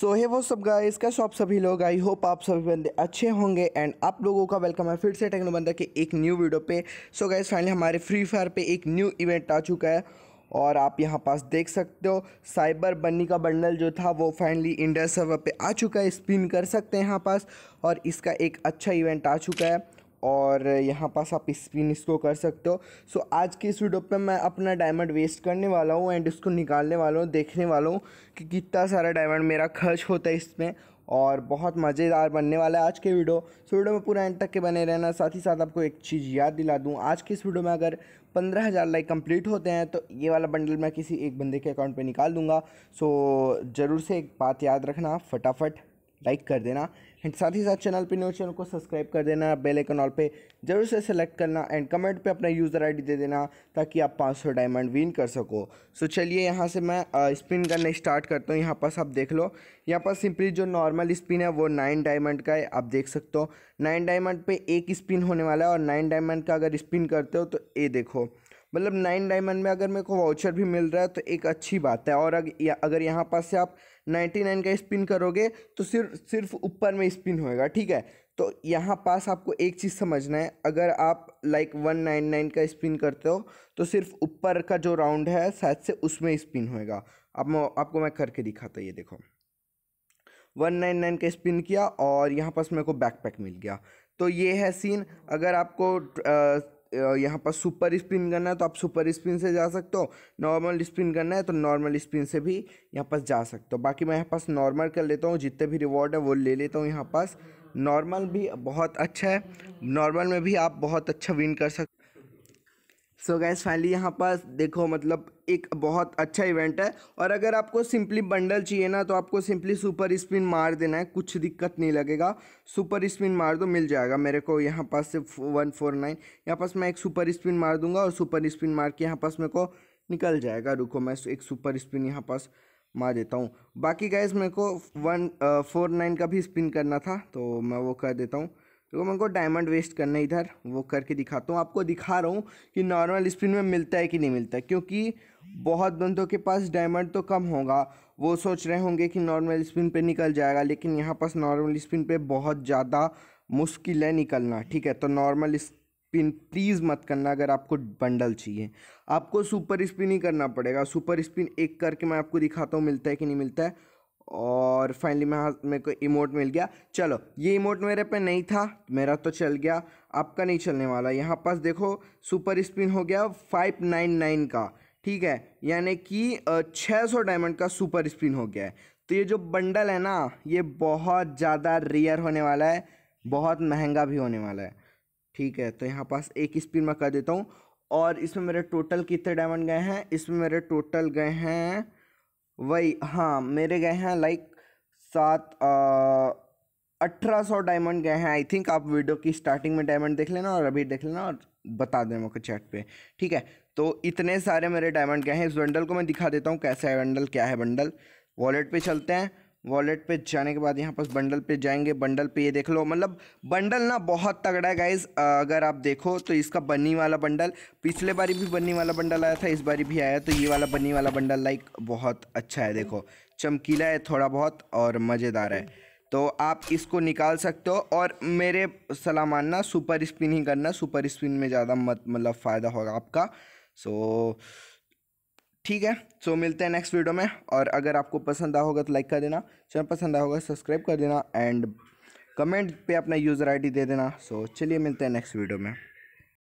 सो है वो सब गाइस इसका शॉप सभी लोग आई होप आप सभी बंदे अच्छे होंगे एंड आप लोगों का वेलकम है फिर से टेक्नो बंदा के एक न्यू वीडियो पे सो so गाइस फाइनली हमारे फ्री फायर पे एक न्यू इवेंट आ चुका है और आप यहाँ पास देख सकते हो साइबर बन्नी का बंडल जो था वो फाइनली इंडिया सर्वर पे आ चुका है स्पिन कर सकते हैं यहाँ पास और इसका एक अच्छा इवेंट आ चुका है और यहाँ पास आप स्पिन इसको कर सकते हो सो so, आज की इस वीडियो पे मैं अपना डायमंड वेस्ट करने वाला हूँ एंड इसको निकालने वाला हूँ देखने वाला हूँ कि कितना सारा डायमंड मेरा खर्च होता है इसमें और बहुत मज़ेदार बनने वाला है आज के वीडियो सो वीडियो में पूरा एंड तक के बने रहना साथ ही साथ आपको एक चीज़ याद दिला दूँ आज के इस वीडियो में अगर पंद्रह हज़ार लाइक कंप्लीट होते हैं तो ये वाला बंडल मैं किसी एक बंदे के अकाउंट पे निकाल दूंगा सो ज़रूर से एक बात याद रखना फटाफट लाइक कर देना एंड साथ ही साथ चैनल पे न्यूज चैनल को सब्सक्राइब कर देना बेल आइकन ऑल पे जरूर से सेलेक्ट करना एंड कमेंट पे अपना यूज़र आईडी दे देना ताकि आप 500 डायमंड विन कर सको सो so, चलिए यहाँ से मैं स्पिन करने स्टार्ट करता हूँ यहाँ पास आप देख लो यहाँ पास सिंपली जो नॉर्मल स्पिन है वो नाइन डायमंड का है आप देख सकते हो नाइन डायमंड पर एक स्पिन होने वाला है और नाइन डायमंड का अगर स्पिन करते हो तो ये देखो मतलब नाइन डायमंड में अगर मेरे को वाउचर भी मिल रहा है तो एक अच्छी बात है और अगर यहाँ पास से आप नाइन्टी नाइन का स्पिन करोगे तो सिर्फ सिर्फ ऊपर में स्पिन होएगा ठीक है तो यहाँ पास आपको एक चीज़ समझना है अगर आप लाइक वन नाइन नाइन का स्पिन करते हो तो सिर्फ ऊपर का जो राउंड है शायद से उसमें स्पिन होएगा अब आपको मैं करके दिखाता ये देखो वन नाइन नाइन का स्पिन किया और यहाँ पास मेरे को बैकपैक मिल गया तो ये है सीन अगर आपको यहाँ पर सुपर स्पिन करना है तो आप सुपर स्पिन से जा सकते हो नॉर्मल स्पिन करना है तो नॉर्मल स्पिन से भी यहाँ पास जा सकते हो बाकी मैं यहाँ पास नॉर्मल कर लेता हूँ जितने भी रिवॉर्ड है वो ले लेता हूँ यहाँ पास नॉर्मल भी बहुत अच्छा है नॉर्मल में भी आप बहुत अच्छा विन कर सकते सो गैस फाइनली यहाँ पास देखो मतलब एक बहुत अच्छा इवेंट है और अगर आपको सिंपली बंडल चाहिए ना तो आपको सिंपली सुपर स्पिन मार देना है कुछ दिक्कत नहीं लगेगा सुपर स्पिन मार दो मिल जाएगा मेरे को यहाँ पास से वन फोर नाइन यहाँ पास मैं एक सुपर स्पिन मार दूंगा और सुपर स्पिन मार के यहाँ पास मेरे को निकल जाएगा रुको मैं एक सुपर स्पिन यहाँ पास मार देता हूँ बाकी गैस मेरे को वन फोर नाइन का भी स्पिन करना था तो मैं वो कर देता हूँ देखो मेरे को डायमंड वेस्ट करना है इधर वो करके दिखाता हूँ आपको दिखा रहा हूँ कि नॉर्मल स्पिन में मिलता है कि नहीं मिलता क्योंकि बहुत बंदों के पास डायमंड तो कम होगा वो सोच रहे होंगे कि नॉर्मल स्पिन पे निकल जाएगा लेकिन यहाँ पास नॉर्मल स्पिन पे बहुत ज़्यादा मुश्किल है निकलना ठीक है तो नॉर्मल स्पिन प्लीज़ मत करना अगर आपको बंडल चाहिए आपको सुपर स्पिन ही करना पड़ेगा सुपर स्पिन एक करके मैं आपको दिखाता हूँ मिलता है कि नहीं मिलता है और फाइनली मैं हाँ मेरे को इमोट मिल गया चलो ये इमोट मेरे पे नहीं था मेरा तो चल गया आपका नहीं चलने वाला यहाँ पास देखो सुपर स्पिन हो गया फाइव नाइन नाइन का ठीक है यानी कि छः सौ डायमंड का सुपर स्पिन हो गया है तो ये जो बंडल है ना ये बहुत ज़्यादा रेयर होने वाला है बहुत महंगा भी होने वाला है ठीक है तो यहाँ पास एक स्पिन मैं कर देता हूँ और इसमें मेरे टोटल कितने डायमंड गए हैं इसमें मेरे टोटल गए हैं वही हाँ मेरे गए हैं लाइक सात अठारह सौ डायमंड गए हैं आई थिंक आप वीडियो की स्टार्टिंग में डायमंड देख लेना और अभी देख लेना और बता देना मुझे चैट पे ठीक है तो इतने सारे मेरे डायमंड गए हैं इस बंडल को मैं दिखा देता हूँ कैसा है बंडल क्या है बंडल वॉलेट पे चलते हैं वॉलेट पे जाने के बाद यहाँ पर बंडल पे जाएंगे बंडल पे ये देख लो मतलब बंडल ना बहुत तगड़ा है गाइज अगर आप देखो तो इसका बनी वाला बंडल पिछले बारी भी बनी वाला बंडल आया था इस बारी भी आया तो ये वाला बनी वाला बंडल लाइक बहुत अच्छा है देखो चमकीला है थोड़ा बहुत और मज़ेदार है तो आप इसको निकाल सकते हो और मेरे सलाह मानना सुपर स्पिन ही करना सुपर स्पिन में ज़्यादा मत मतलब फ़ायदा होगा आपका सो ठीक है सो मिलते हैं नेक्स्ट वीडियो में और अगर आपको पसंद आ होगा तो लाइक कर देना चैनल पसंद आ होगा सब्सक्राइब तो कर देना एंड कमेंट पे अपना यूज़र आईडी दे देना सो so, चलिए मिलते हैं नेक्स्ट वीडियो में